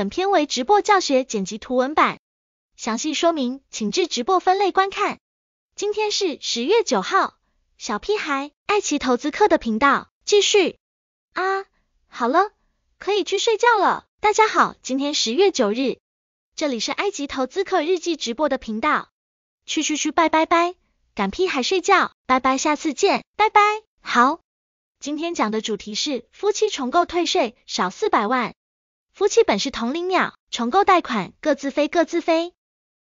本片为直播教学剪辑图文版，详细说明请至直播分类观看。今天是十月九号，小屁孩爱奇投资课的频道继续。啊，好了，可以去睡觉了。大家好，今天十月九日，这里是埃及投资课日记直播的频道。去去去，拜拜拜，赶屁孩睡觉，拜拜，下次见，拜拜。好，今天讲的主题是夫妻重构退税少四百万。夫妻本是同林鸟，重构贷款各自飞各自飞。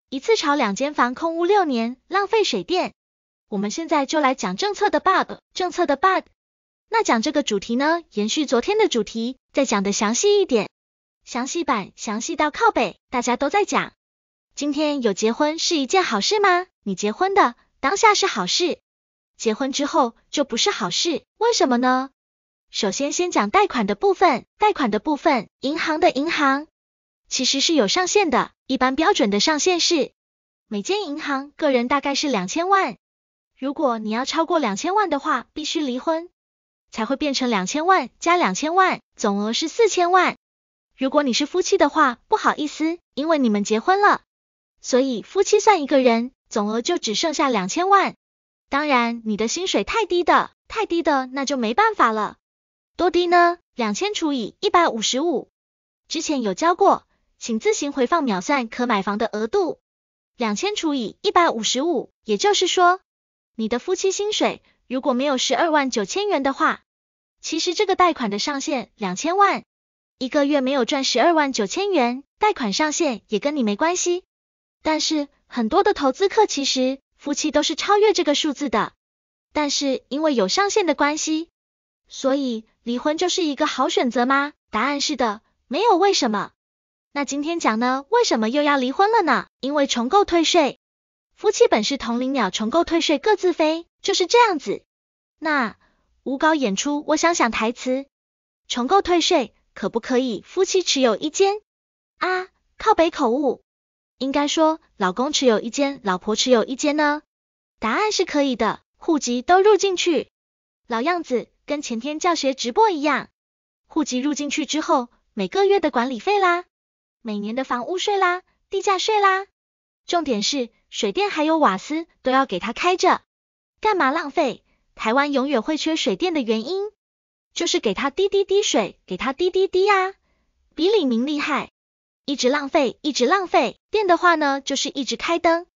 一次炒两间房，空屋六年，浪费水电。我们现在就来讲政策的 bug，政策的 bug。那讲这个主题呢，延续昨天的主题，再讲的详细一点，详细版，详细到靠北。大家都在讲，今天有结婚是一件好事吗？你结婚的当下是好事，结婚之后就不是好事，为什么呢？首先，先讲贷款的部分。贷款的部分，银行的银行其实是有上限的。一般标准的上限是每间银行个人大概是两千万。如果你要超过两千万的话，必须离婚才会变成两千万加两千万，总额是四千万。如果你是夫妻的话，不好意思，因为你们结婚了，所以夫妻算一个人，总额就只剩下两千万。当然，你的薪水太低的，太低的那就没办法了。多低呢？两千除以一百五十五，之前有教过，请自行回放秒算可买房的额度。两千除以一百五十五，也就是说，你的夫妻薪水如果没有十二万九千元的话，其实这个贷款的上限两千万，一个月没有赚十二万九千元，贷款上限也跟你没关系。但是很多的投资客其实夫妻都是超越这个数字的，但是因为有上限的关系。所以离婚就是一个好选择吗？答案是的，没有为什么。那今天讲呢，为什么又要离婚了呢？因为重构退税，夫妻本是同林鸟，重构退税各自飞，就是这样子。那吴高演出，我想想台词，重构退税可不可以夫妻持有一间啊？靠北口误，应该说老公持有一间，老婆持有一间呢？答案是可以的，户籍都入进去，老样子。跟前天教学直播一样，户籍入进去之后，每个月的管理费啦，每年的房屋税啦，地价税啦，重点是水电还有瓦斯都要给他开着，干嘛浪费？台湾永远会缺水电的原因，就是给他滴滴滴水，给他滴滴滴呀，比李明厉害，一直浪费，一直浪费。电的话呢，就是一直开灯，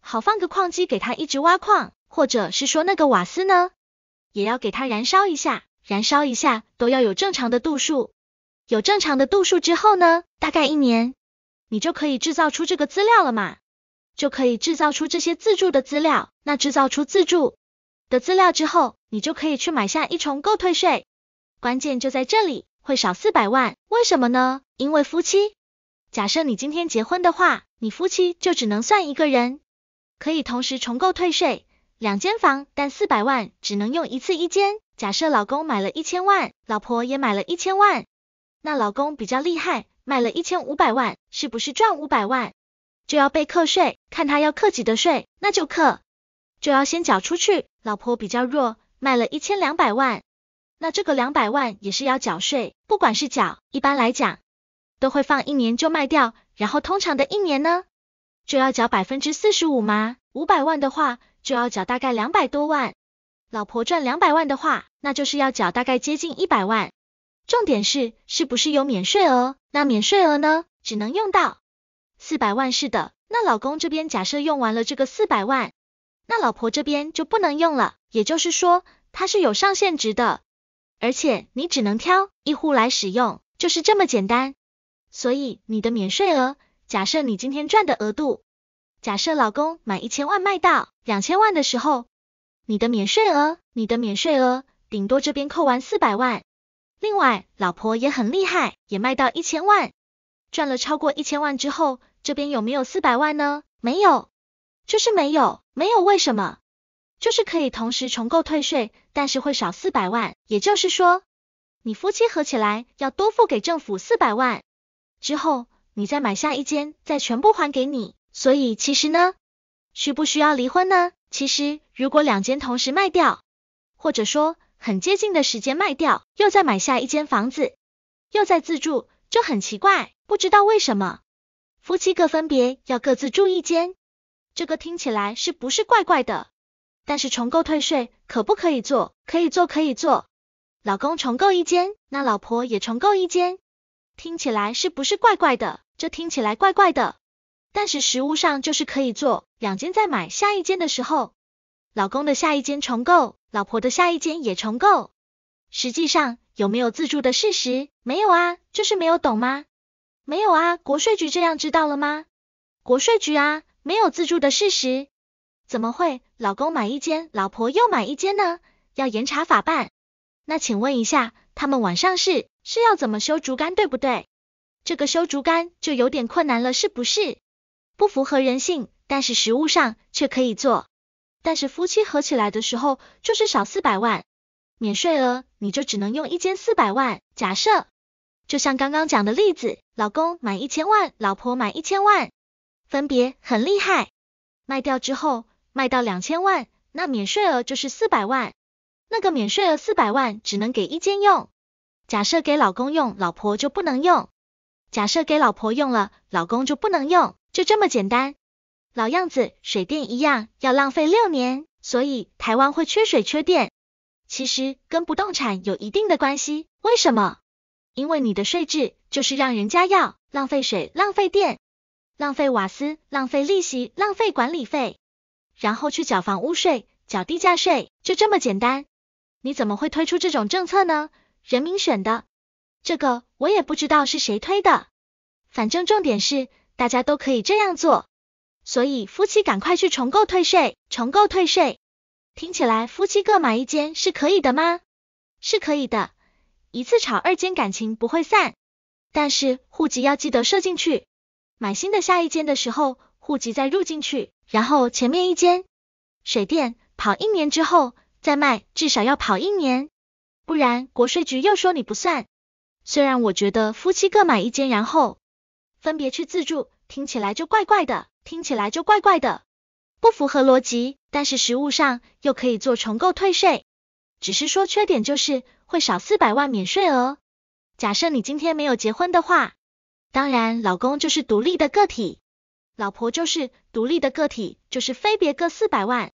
好放个矿机给他一直挖矿，或者是说那个瓦斯呢？也要给它燃烧一下，燃烧一下都要有正常的度数，有正常的度数之后呢，大概一年，你就可以制造出这个资料了嘛，就可以制造出这些自助的资料。那制造出自助的资料之后，你就可以去买下一重购退税，关键就在这里，会少四百万，为什么呢？因为夫妻，假设你今天结婚的话，你夫妻就只能算一个人，可以同时重购退税。两间房，但四百万只能用一次一间。假设老公买了一千万，老婆也买了一千万，那老公比较厉害，卖了一千五百万，是不是赚五百万？就要被课税，看他要课几的税，那就课，就要先缴出去。老婆比较弱，卖了一千两百万，那这个两百万也是要缴税，不管是缴，一般来讲都会放一年就卖掉，然后通常的一年呢，就要缴百分之四十五嘛，五百万的话。就要缴大概两百多万，老婆赚两百万的话，那就是要缴大概接近一百万。重点是，是不是有免税额？那免税额呢？只能用到四百万是的。那老公这边假设用完了这个四百万，那老婆这边就不能用了。也就是说，它是有上限值的，而且你只能挑一户来使用，就是这么简单。所以你的免税额，假设你今天赚的额度。假设老公买一千万卖到两千万的时候，你的免税额，你的免税额顶多这边扣完四百万。另外，老婆也很厉害，也卖到一千万，赚了超过一千万之后，这边有没有四百万呢？没有，就是没有，没有为什么？就是可以同时重构退税，但是会少四百万。也就是说，你夫妻合起来要多付给政府四百万，之后你再买下一间，再全部还给你。所以其实呢，需不需要离婚呢？其实如果两间同时卖掉，或者说很接近的时间卖掉，又再买下一间房子，又再自住，就很奇怪，不知道为什么夫妻各分别要各自住一间，这个听起来是不是怪怪的？但是重构退税可不可以做？可以做，可以做。老公重构一间，那老婆也重构一间，听起来是不是怪怪的？这听起来怪怪的。但是实物上就是可以做两间再买下一间的时候，老公的下一间重构，老婆的下一间也重构。实际上有没有自住的事实？没有啊，就是没有懂吗？没有啊，国税局这样知道了吗？国税局啊，没有自住的事实，怎么会？老公买一间，老婆又买一间呢？要严查法办。那请问一下，他们晚上是是要怎么修竹竿，对不对？这个修竹竿就有点困难了，是不是？不符合人性，但是实物上却可以做。但是夫妻合起来的时候，就是少四百万免税额，你就只能用一千四百万。假设就像刚刚讲的例子，老公买一千万，老婆买一千万，分别很厉害。卖掉之后，卖到两千万，那免税额就是四百万。那个免税额四百万只能给一间用，假设给老公用，老婆就不能用；假设给老婆用了，老公就不能用。就这么简单，老样子，水电一样要浪费六年，所以台湾会缺水缺电，其实跟不动产有一定的关系。为什么？因为你的税制就是让人家要浪费水、浪费电、浪费瓦斯、浪费利息、浪费管理费，然后去缴房屋税、缴地价税，就这么简单。你怎么会推出这种政策呢？人民选的，这个我也不知道是谁推的，反正重点是。大家都可以这样做，所以夫妻赶快去重构退税，重构退税。听起来夫妻各买一间是可以的吗？是可以的，一次炒二间感情不会散，但是户籍要记得设进去，买新的下一间的时候户籍再入进去，然后前面一间水电跑一年之后再卖，至少要跑一年，不然国税局又说你不算。虽然我觉得夫妻各买一间，然后。分别去自助，听起来就怪怪的，听起来就怪怪的，不符合逻辑。但是实物上又可以做重构退税，只是说缺点就是会少四百万免税额。假设你今天没有结婚的话，当然老公就是独立的个体，老婆就是独立的个体，就是分别各四百万。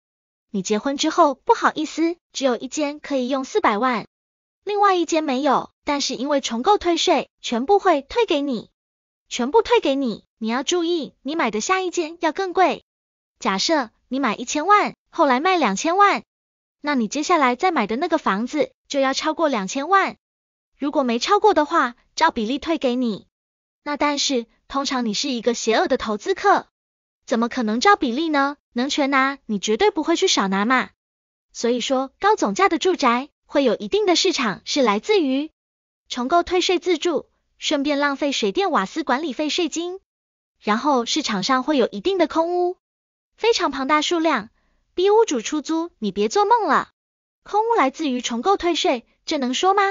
你结婚之后不好意思，只有一间可以用四百万，另外一间没有，但是因为重构退税，全部会退给你。全部退给你，你要注意，你买的下一间要更贵。假设你买一千万，后来卖两千万，那你接下来再买的那个房子就要超过两千万。如果没超过的话，照比例退给你。那但是，通常你是一个邪恶的投资客，怎么可能照比例呢？能全拿，你绝对不会去少拿嘛。所以说，高总价的住宅会有一定的市场，是来自于重构退税自住。顺便浪费水电瓦斯管理费税金，然后市场上会有一定的空屋，非常庞大数量，逼屋主出租，你别做梦了。空屋来自于重构退税，这能说吗？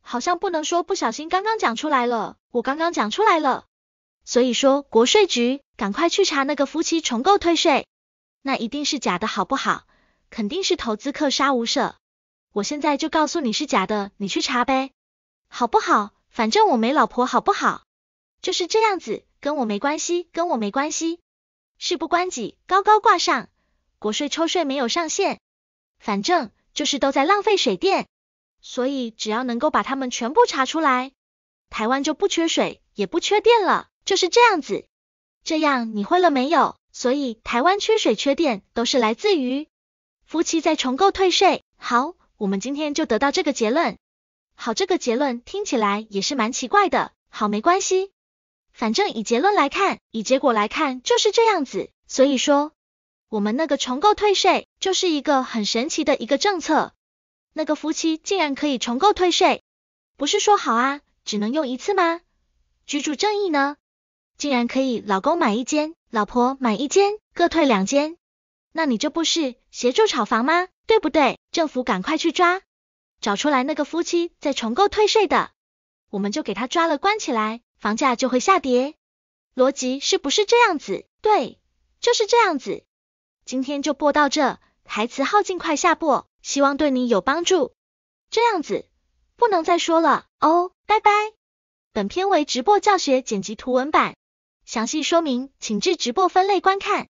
好像不能说，不小心刚刚讲出来了，我刚刚讲出来了。所以说国税局赶快去查那个夫妻重构退税，那一定是假的，好不好？肯定是投资客杀无赦。我现在就告诉你是假的，你去查呗，好不好？反正我没老婆，好不好？就是这样子，跟我没关系，跟我没关系，事不关己，高高挂上。国税抽税没有上限，反正就是都在浪费水电，所以只要能够把他们全部查出来，台湾就不缺水也不缺电了，就是这样子。这样你会了没有？所以台湾缺水缺电都是来自于夫妻在重构退税。好，我们今天就得到这个结论。好，这个结论听起来也是蛮奇怪的。好，没关系，反正以结论来看，以结果来看就是这样子。所以说，我们那个重构退税就是一个很神奇的一个政策。那个夫妻竟然可以重构退税，不是说好啊，只能用一次吗？居住正义呢，竟然可以老公买一间，老婆买一间，各退两间。那你这不是协助炒房吗？对不对？政府赶快去抓。找出来那个夫妻在重构退税的，我们就给他抓了关起来，房价就会下跌，逻辑是不是这样子？对，就是这样子。今天就播到这，台词耗尽快下播，希望对你有帮助。这样子不能再说了哦，拜拜。本片为直播教学剪辑图文版，详细说明请至直播分类观看。